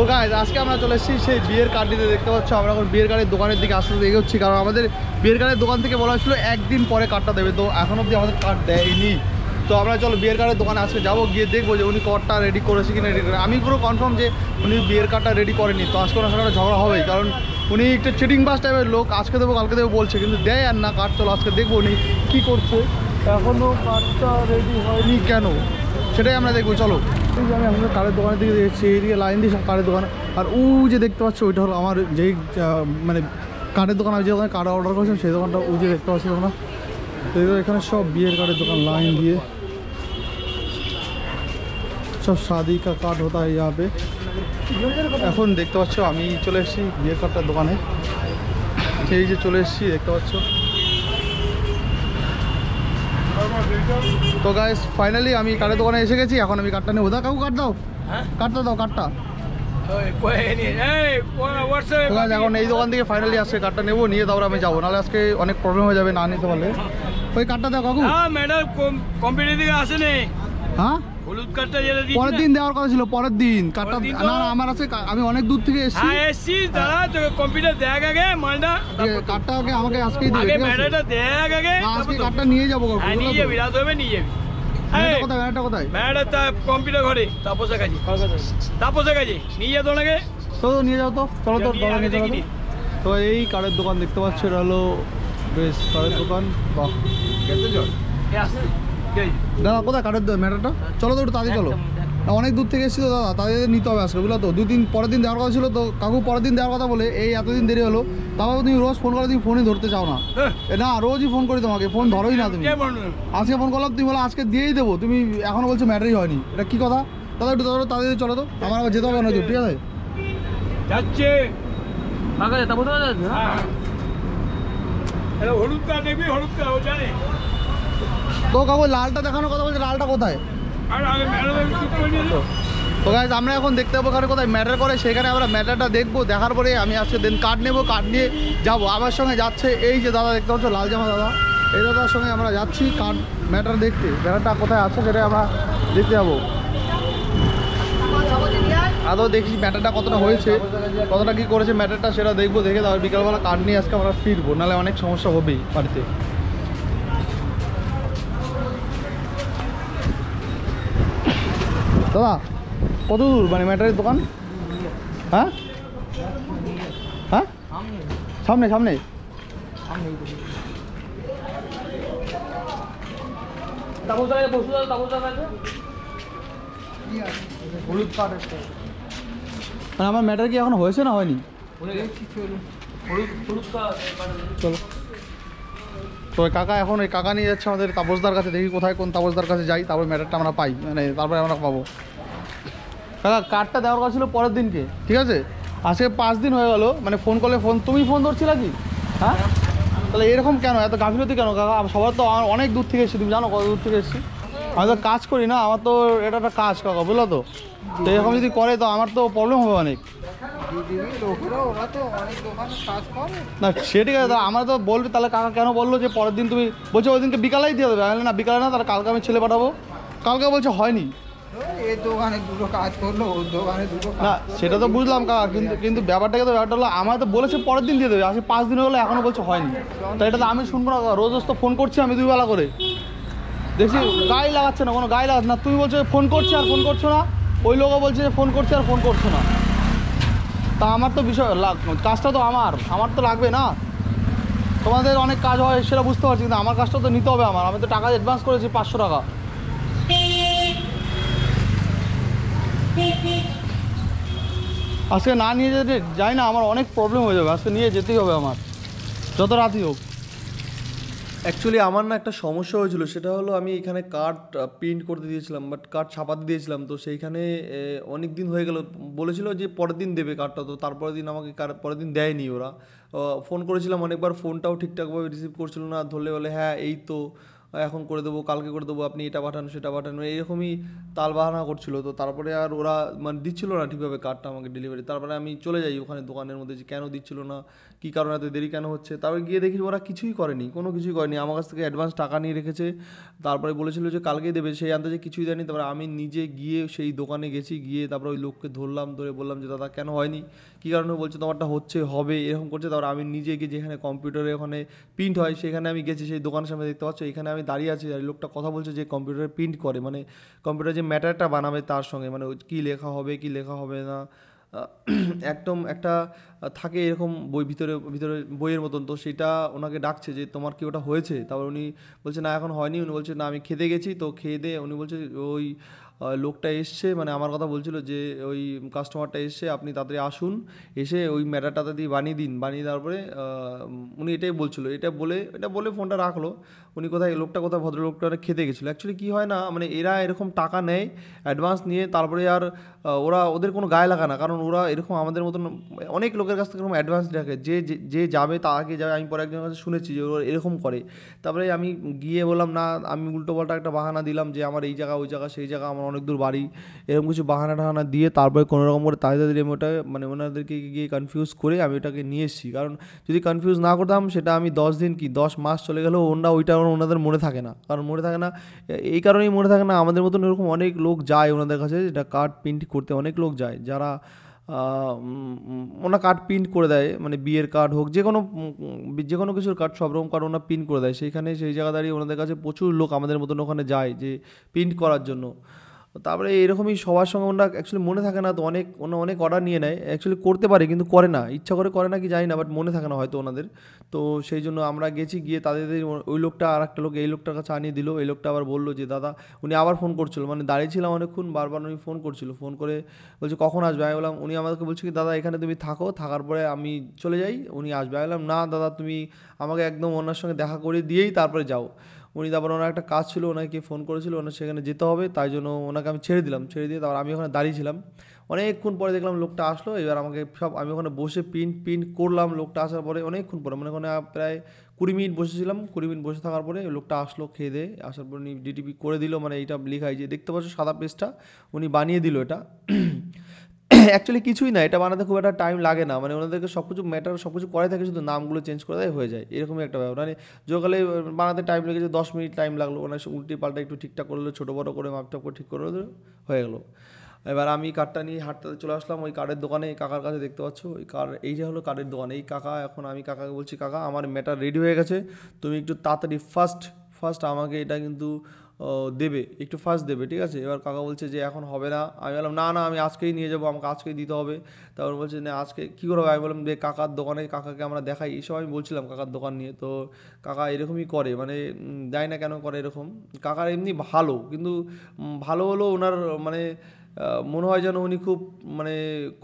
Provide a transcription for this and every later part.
তো গাইজ আজকে আমরা চলে এসেছি সেই বিয়ের কার্ডিতে দেখতে পাচ্ছ আমরা এখন বিয়ের কার্ডের দোকানের দিকে আসতে আস্তে হচ্ছি কারণ আমাদের বিয়ের কার্ডের দোকান থেকে বলা হয়েছিল একদিন পরে কার্ডটা দেবে তো এখন অবধি আমাদের কার্ড দেয়নি তো আমরা চলো বিয়ের কার্ডের দোকানে আজকে যাবো গিয়ে দেখবো যে উনি কার্ডটা রেডি করেছে কিনা রেডি করে আমি পুরো কনফার্ম যে উনি বিয়ের কার্ডটা রেডি করেনি তো আজকে ওনার সাথে ঝগড়া হবেই কারণ উনি একটা চিটিং বাস টাইপের লোক আজকে দেবো কালকে দেবো বলছে কিন্তু দেয় আর না কার্ড চলো আজকে দেখবো উনি কী করছে এখনও কার্ডটা রেডি হয়নি কেন সেটাই আমরা দেখবো চলো আমি আমাদের কারের দোকানের দিকে দেখছি এইদিকে লাইন দিয়ে সব কারের দোকান আর উ যে দেখতে পাচ্ছ ওইটা হলো আমার যেই মানে কারের দোকান আমি যে দোকানে কার্ড অর্ডার করেছিলাম সেই দোকানটা উ যে দেখতে পাচ্ছি তোমরা তো এখানে সব বিয়ের কার্ডের দোকান লাইন দিয়ে সব শাদি কা কার্ড হতো যাবে এখন দেখতে পাচ্ছ আমি চলে এসেছি বিয়ের কার্ডটার দোকানে সেই যে চলে এসেছি দেখতে পাচ্ছ তো গাইস ফাইনালি আমি কারের দোকানে এসে গেছি এখন আমি কাটটা নেবো দাও কাকু কাট দাও হ্যাঁ? কাটটা দাও কাঠটা এখন এই দোকান থেকে ফাইনালি আজকে কাটটা নেবো নিয়ে তারপর আমি যাবো নাহলে আজকে অনেক প্রবলেম হয়ে যাবে না নিতে পারলে ওই কাটটা দাও কাকু ম্যাডাম কম্পিউটার থেকে আসেনি হ্যাঁ পরের দিন দেওয়ার কথা ছিল পরের দিন আমার আছে আমি অনেক দূর থেকে এসেছি হ্যাঁ, এসেছি দাদা কম্পিউটার দেখ আগে মালটা কার্ডটা আমাকে আজকেই আগে দেখ আগে কার্ডটা নিয়ে যাবো হ্যাঁ, নিয়ে যাবি হবে নিয়ে যাবি কম্পিউটার ঘরে নিয়ে তো নিয়ে যাও তো চলো তো তো এই দোকান দেখতে পাচ্ছ এটা হলো বেশ কারের দোকান বাহ কেটে জল দাদা কোথায় দেবে ম্যাটারটা চলো তো একটু তাড়াতাড়ি চলো অনেক দূর থেকে এসেছিলো দাদা তাদের নিতে হবে আজকে বুঝলো তো দু দিন পরের দিন দেওয়ার কথা ছিল তো কাকু পরের দিন দেওয়ার কথা বলে এই এতদিন দেরি হলো তারপর তুমি রোজ ফোন করে তুমি ফোনই ধরতে চাও না হ্যাঁ। না রোজই ফোন করি তোমাকে ফোন আচ্ছা, ধরোই না তুমি আজকে ফোন করলাম তুমি বলো আজকে দিয়েই দেবো তুমি এখনও বলছো ম্যাটারই হয়নি এটা কী কথা দাদা একটু ধরো তাদের চলো তো আমার আবার যেতে হবে না ঠিক আছে যাচ্ছে হলুদটা নেবি হলুদটা ও জানে তো কাকু লালটা দেখানোর কথা বলছে লালটা কোথায় তো আমরা এখন দেখতে পাবো কারণ কোথায় ম্যাটার করে সেখানে আমরা ম্যাটারটা দেখবো দেখার পরে আমি আজকে দিন কার্ড নেবো কার্ড নিয়ে যাবো আমার সঙ্গে যাচ্ছে এই যে দাদা দেখতে পাচ্ছ লাল জামা দাদা এই দাদার সঙ্গে আমরা যাচ্ছি কার্ড ম্যাটার দেখতে ম্যাটারটা কোথায় আছে সেটা আমরা দেখতে যাবো আদৌ দেখি ম্যাটারটা কতটা হয়েছে কতটা কি করেছে ম্যাটারটা সেটা দেখবো দেখে তারপর বিকালবেলা কার্ড নিয়ে আজকে আমরা ফিরবো নাহলে অনেক সমস্যা হবেই বাড়িতে দাদা কত দূর মানে ম্যাটারের দোকান হ্যাঁ হ্যাঁ সামনে সামনে মানে আমার ম্যাটার কি এখন হয়েছে না হয়নি চলো তো কাকা এখন ওই কাকা নিয়ে যাচ্ছে আমাদের তাপসদার কাছে দেখি কোথায় কোন তাপসদার কাছে যাই তারপরে ম্যাটারটা আমরা পাই মানে তারপরে আমরা পাবো কাকা কার্ডটা দেওয়ার কথা ছিল পরের দিনকে ঠিক আছে আজকে পাঁচ দিন হয়ে গেলো মানে ফোন করলে ফোন তুমি ফোন ধরছিলে কি হ্যাঁ তাহলে এরকম কেন এত গাফিলতি কেন কাকা সবার তো অনেক দূর থেকে এসেছি তুমি জানো কত দূর থেকে এসেছি আমি তো কাজ করি না আমার তো এটা একটা কাজ কাকা বুঝলো তো তো এরকম যদি করে তো আমার তো প্রবলেম হবে অনেক না সে ঠিক আছে আমরা তো বলবি তাহলে কাকা কেন বললো যে পরের দিন তুমি বলছো ওই দিনকে বিকালেই দিয়ে দেবে না বিকালে না তাহলে কালকে আমি ছেলে পাঠাবো কালকে বলছে হয়নি না সেটা তো বুঝলাম কাকা কিন্তু হ্যাঁ। কিন্তু ব্যাপারটাকে তো ব্যাপারটা হলো আমার তো বলেছে পরের দিন দিয়ে দেবে আসে পাঁচ দিন হলো এখনো বলছে হয়নি তো এটা তো আমি শুনবো না রোজ রোজ তো ফোন করছি আমি দুইবেলা করে দেখছি গায়ে লাগাচ্ছে না কোনো গায়ে লাগাচ্ছে না তুমি বলছো ফোন করছি আর ফোন করছো না ওই লোকও বলছে ফোন করছে আর ফোন করছো না তা আমার তো বিষয় কাজটা তো আমার আমার তো লাগবে না তোমাদের অনেক কাজ হয় সেটা বুঝতে পারছি কিন্তু আমার কাজটা তো নিতে হবে আমার আমি তো টাকা অ্যাডভান্স করেছি পাঁচশো টাকা আজকে না নিয়ে যেতে যাই না আমার অনেক প্রবলেম হয়ে যাবে আজকে নিয়ে যেতেই হবে আমার যত রাতই হোক অ্যাকচুয়ালি আমার না একটা সমস্যা হয়েছিল সেটা হলো আমি এখানে কার্ড প্রিন্ট করতে দিয়েছিলাম বাট কার্ড ছাপাতে দিয়েছিলাম তো সেইখানে অনেক দিন হয়ে গেল বলেছিল যে পরের দিন দেবে কার্ডটা তো তারপরের দিন আমাকে পরের দিন দেয়নি ওরা ফোন করেছিলাম অনেকবার ফোনটাও ঠিকঠাকভাবে রিসিভ করছিল না ধরলে বলে হ্যাঁ এই তো এখন করে দেবো কালকে করে দেবো আপনি এটা পাঠানো সেটা পাঠানো এরকমই বাহানা করছিল তো তারপরে আর ওরা মানে দিচ্ছিল না ঠিকভাবে কার্ডটা আমাকে ডেলিভারি তারপরে আমি চলে যাই ওখানে দোকানের মধ্যে যে কেন দিচ্ছিল না কী কারণে এত দেরি কেন হচ্ছে তারপরে গিয়ে দেখি ওরা কিছুই করেনি কোনো কিছুই করেনি আমার কাছ থেকে অ্যাডভান্স টাকা নিয়ে রেখেছে তারপরে বলেছিল যে কালকেই দেবে সেই আন্দাজে কিছুই দেয়নি তারপরে আমি নিজে গিয়ে সেই দোকানে গেছি গিয়ে তারপরে ওই লোককে ধরলাম ধরে বললাম যে দাদা কেন হয়নি কী কারণে বলছে তোমারটা হচ্ছে হবে এরকম করছে তারপরে আমি নিজে গিয়ে যেখানে কম্পিউটারে ওখানে প্রিন্ট হয় সেখানে আমি গেছি সেই দোকানের সামনে দেখতে পাচ্ছ এখানে আমি আমি দাঁড়িয়ে আছি আর লোকটা কথা বলছে যে কম্পিউটারে প্রিন্ট করে মানে কম্পিউটার যে ম্যাটারটা বানাবে তার সঙ্গে মানে কি লেখা হবে কি লেখা হবে না একদম একটা থাকে এরকম বই ভিতরে ভিতরে বইয়ের মতন তো সেটা ওনাকে ডাকছে যে তোমার কি ওটা হয়েছে তারপর উনি বলছে না এখন হয়নি উনি বলছে না আমি খেতে গেছি তো খেয়ে দিয়ে উনি বলছে ওই লোকটা এসছে মানে আমার কথা বলছিল যে ওই কাস্টমারটা এসছে আপনি তাড়াতাড়ি আসুন এসে ওই ম্যাটারটা দিয়ে বানিয়ে দিন বানিয়ে দেওয়ার পরে উনি এটাই বলছিল এটা বলে এটা বলে ফোনটা রাখলো উনি কোথায় লোকটা কোথায় ভদ্রলোকটা খেতে গেছিলো অ্যাকচুয়ালি কী হয় না মানে এরা এরকম টাকা নেয় অ্যাডভান্স নিয়ে তারপরে আর ওরা ওদের কোনো গায়ে লাগা না কারণ ওরা এরকম আমাদের মতন অনেক লোকের কাছ থেকে এরকম অ্যাডভান্স দেখে যে যে যাবে তা আগে যাবে আমি পরে একজনের কাছে শুনেছি যে ওরা এরকম করে তারপরে আমি গিয়ে বললাম না আমি উল্টো পাল্টা একটা বাহানা দিলাম যে আমার এই জায়গা ওই জায়গা সেই জায়গা আমার অনেক দূর বাড়ি এরকম কিছু বাহানা টাহানা দিয়ে তারপরে কোনো রকম করে তাদের আমি ওটা মানে ওনাদেরকে গিয়ে কনফিউজ করে আমি ওটাকে নিয়ে এসেছি কারণ যদি কনফিউজ না করতাম সেটা আমি দশ দিন কি দশ মাস চলে গেলেও ওনারা ওইটা ওনাদের মনে থাকে না কারণ মনে থাকে না এই কারণেই মনে থাকে না আমাদের মতন এরকম অনেক লোক যায় ওনাদের কাছে যেটা কার্ড প্রিন্ট করতে অনেক লোক যায় যারা ওনার কার্ড প্রিন্ট করে দেয় মানে বিয়ের কার্ড হোক যে কোনো যে কোনো কিছুর কার্ড সব রকম কার্ড ওনার প্রিন্ট করে দেয় সেইখানে সেই জায়গা দাঁড়িয়ে ওনাদের কাছে প্রচুর লোক আমাদের মতন ওখানে যায় যে প্রিন্ট করার জন্য তারপরে এরকমই সবার সঙ্গে ওনারা অ্যাকচুয়ালি মনে থাকে না তো অনেক ওনারা অনেক অর্ডার নিয়ে নেয় অ্যাকচুয়ালি করতে পারে কিন্তু করে না ইচ্ছা করে করে না কি জানি না বাট মনে থাকে না হয়তো ওনাদের তো সেই জন্য আমরা গেছি গিয়ে তাদের ওই লোকটা আর একটা লোক এই লোকটার কাছে আনিয়ে দিল এই লোকটা আবার বললো যে দাদা উনি আবার ফোন করছিল মানে দাঁড়িয়েছিলাম অনেকক্ষণ বারবার উনি ফোন করছিল ফোন করে বলছে কখন আসবে আমি বললাম উনি আমাকে বলছে কি দাদা এখানে তুমি থাকো থাকার পরে আমি চলে যাই উনি আসবে আমি বললাম না দাদা তুমি আমাকে একদম ওনার সঙ্গে দেখা করে দিয়েই তারপরে যাও উনি তারপর ওনার একটা কাজ ছিল ওনাকে ফোন করেছিল ওনার সেখানে যেতে হবে তাই জন্য ওনাকে আমি ছেড়ে দিলাম ছেড়ে দিয়ে তারপর আমি ওখানে দাঁড়িয়ে ছিলাম অনেকক্ষণ পরে দেখলাম লোকটা আসলো এবার আমাকে সব আমি ওখানে বসে প্রিন্ট প্রিন্ট করলাম লোকটা আসার পরে অনেকক্ষণ পরে মানে ওখানে প্রায় কুড়ি মিনিট বসেছিলাম কুড়ি মিনিট বসে থাকার পরে লোকটা আসলো খেয়ে দেয়ে আসার পর উনি ডিটিপি করে দিল মানে এইটা লেখায় যে দেখতে পাচ্ছ সাদা পেজটা উনি বানিয়ে দিল এটা অ্যাকচুয়ালি কিছুই না এটা বানাতে খুব একটা টাইম লাগে না মানে ওনাদেরকে সব কিছু ম্যাটার সব কিছু করে থাকে শুধু নামগুলো চেঞ্জ করে দেয় হয়ে যায় এরকমই একটা ব্যাপার মানে যোগালে বানাতে টাইম লেগেছে দশ মিনিট টাইম লাগলো ওনার উল্টি পাল্টা একটু ঠিকঠাক করলো ছোটো বড়ো করে মাপটাপ করে ঠিক করে হয়ে গেলো এবার আমি কার্ডটা নিয়ে হাঁটতে চলে আসলাম ওই কার্ডের দোকানে কাকার কাছে দেখতে পাচ্ছ ওই কার এই যে হলো কার্ডের দোকান এই কাকা এখন আমি কাকাকে বলছি কাকা আমার ম্যাটার রেডি হয়ে গেছে তুমি একটু তাড়াতাড়ি ফার্স্ট ফার্স্ট আমাকে এটা কিন্তু দেবে একটু ফার্স্ট দেবে ঠিক আছে এবার কাকা বলছে যে এখন হবে না আমি বললাম না না আমি আজকেই নিয়ে যাবো আমাকে আজকেই দিতে হবে তারপর বলছে না আজকে কী করবো আমি বললাম যে কাকার দোকানে কাকাকে আমরা দেখাই এইসব আমি বলছিলাম কাকার দোকান নিয়ে তো কাকা এরকমই করে মানে দেয় না কেন করে এরকম কাকার এমনি ভালো কিন্তু ভালো হলো ওনার মানে মনে হয় যেন উনি খুব মানে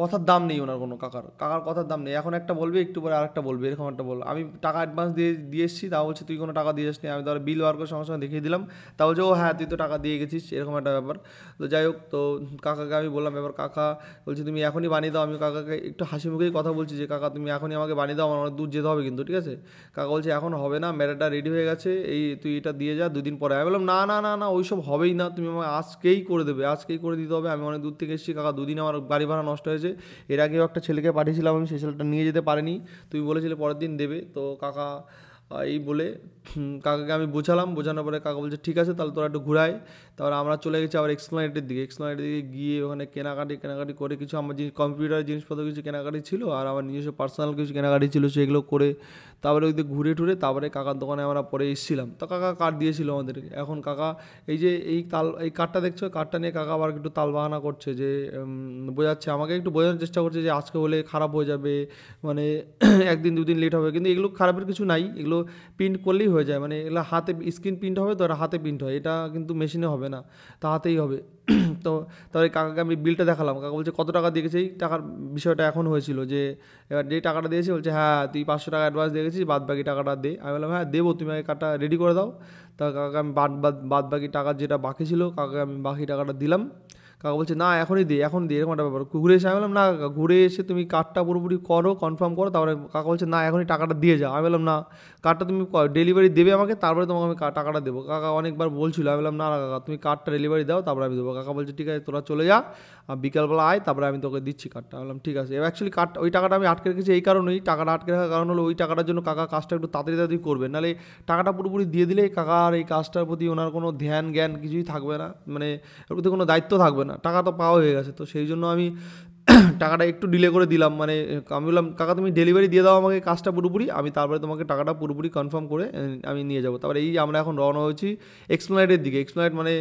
কথার দাম নেই ওনার কোনো কাকার কাকার কথার দাম নেই এখন একটা বলবে একটু পরে আরেকটা বলবে এরকম একটা বলবে আমি টাকা অ্যাডভান্স দিয়ে দিয়ে এসেছি তা বলছে তুই কোনো টাকা দিয়ে আসনি আমি আর বিল করে সঙ্গে সঙ্গে দেখিয়ে দিলাম তা বলছে ও হ্যাঁ তুই তো টাকা দিয়ে গেছিস এরকম একটা ব্যাপার তো যাই হোক তো কাকাকে আমি বললাম এবার কাকা বলছি তুমি এখনই বানিয়ে দাও আমি কাকাকে একটু হাসি মুখেই কথা বলছি যে কাকা তুমি এখনই আমাকে বানিয়ে দাও আমার অনেক দূর যেতে হবে কিন্তু ঠিক আছে কাকা বলছে এখন হবে না ম্যাটারটা রেডি হয়ে গেছে এই তুই এটা দিয়ে যা দুদিন পরে আমি বললাম না না না না ওইসব হবেই না তুমি আমাকে আজকেই করে দেবে আজকেই করে দিতে হবে আমি আমি অনেক দূর থেকে এসেছি কাকা দুদিন আমার গাড়ি ভাড়া নষ্ট হয়েছে এর আগেও একটা ছেলেকে পাঠিয়েছিলাম আমি সেই ছেলেটা নিয়ে যেতে পারিনি তুমি বলেছিলে পরের দিন দেবে তো কাকা এই বলে কাকাকে আমি বোঝালাম বোঝানোর পরে কাকা বলছে ঠিক আছে তাহলে তোরা একটু ঘুরাই তারপরে আমরা চলে গেছি আবার এক্সপ্লানেটের দিকে এক্সপ্লানেটের দিকে গিয়ে ওখানে কেনাকাটি কেনাকাটি করে কিছু আমার জিনিস কম্পিউটারের জিনিসপত্র কিছু কেনাকাটি ছিল আর আমার নিজস্ব পার্সোনাল কিছু কেনাকাটি ছিল সেগুলো করে তারপরে ওই দিকে ঘুরে টুরে তারপরে কাকার দোকানে আমরা পরে এসেছিলাম তো কাকা কার্ড দিয়েছিল আমাদেরকে এখন কাকা এই যে এই তাল এই কার্ডটা দেখছো কার্ডটা নিয়ে কাকা আবার একটু তালবাহানা করছে যে বোঝাচ্ছে আমাকে একটু বোঝানোর চেষ্টা করছে যে আজকে হলে খারাপ হয়ে যাবে মানে একদিন দুদিন লেট হবে কিন্তু এগুলো খারাপের কিছু নাই এগুলো এগুলো প্রিন্ট করলেই হয়ে যায় মানে এগুলো হাতে স্ক্রিন প্রিন্ট হবে তো হাতে প্রিন্ট হয় এটা কিন্তু মেশিনে হবে না তা হাতেই হবে তো তাহলে কাকাকে আমি বিলটা দেখালাম কাকা বলছে কত টাকা দিয়েছে এই টাকার বিষয়টা এখন হয়েছিল যে এবার যে টাকাটা দিয়েছে বলছে হ্যাঁ তুই পাঁচশো টাকা অ্যাডভান্স দিয়ে গেছিস বাদ বাকি টাকাটা দে আমি বললাম হ্যাঁ দেবো তুমি আগে কাটা রেডি করে দাও তা কাকাকে আমি বাদ বাদ বাদ বাকি টাকা যেটা বাকি ছিল কাকাকে আমি বাকি টাকাটা দিলাম কাকা বলছে না এখনই দিই এখন দিই এরকম একটা ব্যাপার ঘুরে এসে আমি বললাম না কাকা ঘুরে এসে তুমি কার্ডটা পুরোপুরি করো কনফার্ম করো তারপরে কাকা বলছে না এখনই টাকাটা দিয়ে যাও আমি বললাম না কার্ডটা তুমি ডেলিভারি দেবে আমাকে তারপরে তোমাকে আমি টাকাটা দেবো কাকা অনেকবার বলছিল আমি বললাম না কাকা তুমি কার্ডটা ডেলিভারি দাও তারপরে আমি দেবো কাকা বলছে ঠিক আছে তোরা চলে যা আর বিকালবেলা আয় তারপরে আমি তোকে দিচ্ছি কার্ডটা বললাম ঠিক আছে এবার অ্যাকচুয়ালি কার্ড ওই টাকাটা আমি আটকে রেখেছি এই কারণেই টাকাটা আটকে রাখার কারণ হলো ওই টাকাটার জন্য কাকা কাজটা একটু তাড়াতাড়ি তাড়াতাড়ি করবে নাহলে টাকাটা পুরোপুরি দিয়ে দিলে কাকার এই কাজটার প্রতি ওনার কোনো ধ্যান জ্ঞান কিছুই থাকবে না মানে ওর প্রতি কোনো দায়িত্ব থাকবে না না টাকা তো পাওয়া হয়ে গেছে তো সেই জন্য আমি টাকাটা একটু ডিলে করে দিলাম মানে আমি বললাম কাকা তুমি ডেলিভারি দিয়ে দাও আমাকে কাজটা পুরোপুরি আমি তারপরে তোমাকে টাকাটা পুরোপুরি কনফার্ম করে আমি নিয়ে যাবো তারপরে এই আমরা এখন রওনা হয়েছি এক্সপ্লোনাইটের দিকে এক্সপ্লোনাইট মানে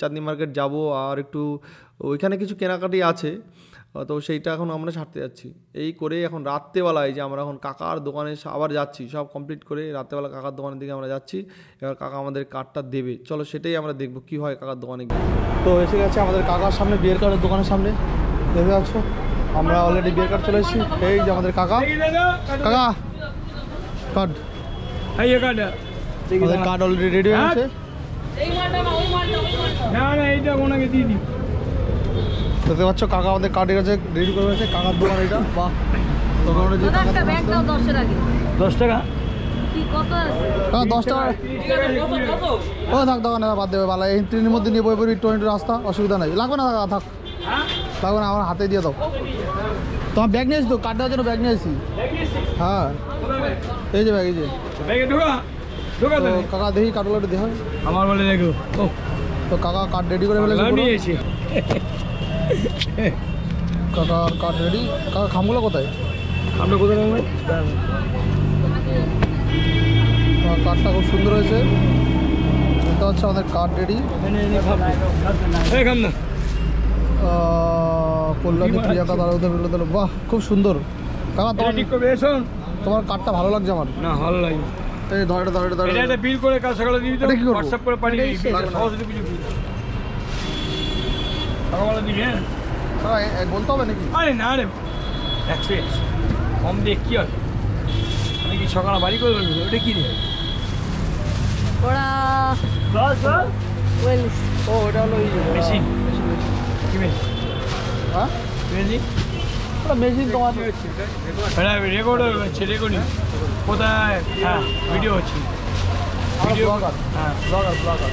চাঁদনি মার্কেট যাব আর একটু ওইখানে কিছু কেনাকাটি আছে তো সেইটা এখন আমরা ছাড়তে যাচ্ছি এই করে এখন রাত্রেবেলায় যে আমরা এখন কাকার দোকানে আবার যাচ্ছি সব কমপ্লিট করে রাত্রেবেলা কাকার দোকানের দিকে আমরা যাচ্ছি এবার কাকা আমাদের কার্ডটা দেবে চলো সেটাই আমরা দেখবো কি হয় কাকার দোকানে গিয়ে তো এসে গেছে আমাদের কাকার সামনে বিয়ের কার্ডের দোকানের সামনে দেখে পাচ্ছ আমরা অলরেডি বিয়ের কার্ড চলে এসেছি এই যে আমাদের কাকা কাকা কার্ড কার্ড অলরেডি রেডি হয়ে গেছে না না এইটা ওনাকে দিয়ে দিই দেখতে পাচ্ছ কাকা আমাদের কার্ডের কাছে রেডি করে রয়েছে কাকার দোকান এটা বা দশ টাকা হ্যাঁ, দশ টাকা ও থাক দোকানে বাদ দেবে এই ট্রেনের মধ্যে নিয়ে বই রাস্তা অসুবিধা নেই লাগবে না থাক আমার হাতে দিয়ে দাও তোমার ব্যাগ নিয়েছি তো কার্ড দেওয়ার জন্য ব্যাগ নিয়েছি হ্যাঁ এই যে ব্যাগ এই যে কাকা দেখি কার্ডগুলো দেখে আমার দেখো তো কাকা কার্ড রেডি করে ফেলেছি কাকার কাঠ রেডি কাকা খামগুলো কোথায় আমরা কোথায় ভাই কাঠটা খুব সুন্দর হয়েছে এটা হচ্ছে আমাদের কাঠ রেডি কল্যাণী প্রিয়াকা তারা বাহ খুব সুন্দর কাকা তোমার তোমার কাঠটা ভালো লাগছে আমার না ভালো লাগে এই ধরে ধরে ধরে বিল করে কাল সকালে দিয়ে দিতে হোয়াটসঅ্যাপ করে পাঠিয়ে দিই সকালবেলা দিবি হ্যাঁ বলতে হবে নাকি না রে এক্সপিরিয়েন্স কম দিয়ে কী হবে আমি কি সকালে বাড়ি করে বলবো ওটা কী রে ওরা ও ওটা হলো মেশিন কি মেশিন হ্যাঁ মেশিন মেশিন তোমার রেকর্ড হচ্ছে রেকর্ডিং কোথায় হ্যাঁ ভিডিও হচ্ছে ভিডিও হ্যাঁ ব্লগার ব্লগার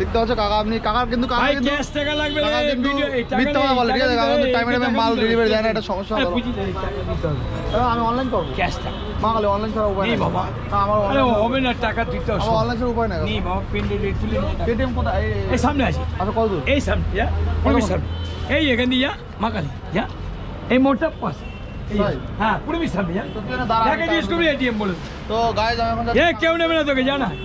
দেখতে পাচ্ছ কাকা আপনি কাকার কিন্তু কাকা কিন্তু মিথ্যা কথা বলে ঠিক আছে কাকা কিন্তু টাইমে টাইমে মাল ডেলিভারি দেয় না একটা সমস্যা হবে আমি অনলাইন করবো অনলাইন উপায় বাবা আমার টাকা উপায় এই সামনে আছে আচ্ছা, দূর এই এই হ্যাঁ, তো কেউ নেবে না তোকে জানা